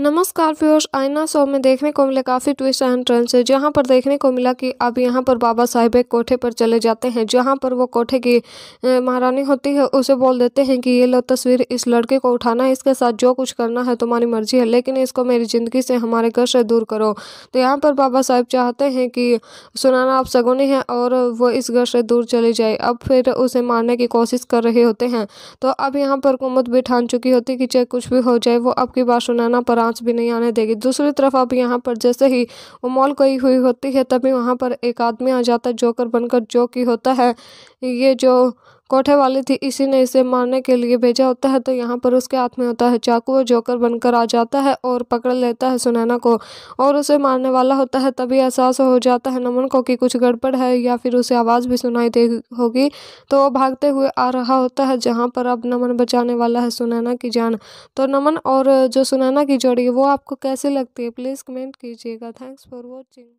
नमस्कार फ्योर्स आईना शो में देखने को मिले काफ़ी ट्विस्ट एंड ट्रेंड्स है जहाँ पर देखने को मिला कि अब यहाँ पर बाबा साहेब एक कोठे पर चले जाते हैं जहाँ पर वो कोठे की महारानी होती है उसे बोल देते हैं कि ये लो तस्वीर इस लड़के को उठाना है इसके साथ जो कुछ करना है तुम्हारी मर्जी है लेकिन इसको मेरी ज़िंदगी से हमारे घर से दूर करो तो यहाँ पर बाबा साहेब चाहते हैं कि सुनाना आप सगुनी हैं और वो इस घर से दूर चले जाए अब फिर उसे मारने की कोशिश कर रहे होते हैं तो अब यहाँ पर कुमत भी ठान चुकी होती कि चाहे कुछ भी हो जाए वो अब की बात सुनाना पर आँच भी नहीं आने देगी दूसरी तरफ अब यहाँ पर जैसे ही मॉल गई हुई होती है तभी वहाँ पर एक आदमी आ जाता है जोकर बनकर जो की होता है ये जो कोठे वाली थी इसी ने इसे मारने के लिए भेजा होता है तो यहाँ पर उसके हाथ में होता है चाकू वो जोकर बनकर आ जाता है और पकड़ लेता है सुनैना को और उसे मारने वाला होता है तभी एहसास हो जाता है नमन को कि कुछ गड़बड़ है या फिर उसे आवाज़ भी सुनाई दे होगी तो वो भागते हुए आ रहा होता है जहाँ पर अब नमन बचाने वाला है सुनैना की जान तो नमन और जो सुनैना की जोड़ी वो आपको कैसे लगती है प्लीज़ कमेंट कीजिएगा थैंक्स फॉर वॉचिंग